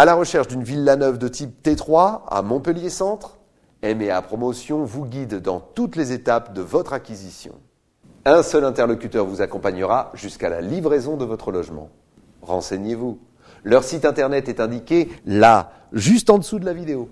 À la recherche d'une villa neuve de type T3 à Montpellier Centre, MEA Promotion vous guide dans toutes les étapes de votre acquisition. Un seul interlocuteur vous accompagnera jusqu'à la livraison de votre logement. Renseignez-vous. Leur site internet est indiqué là, juste en dessous de la vidéo.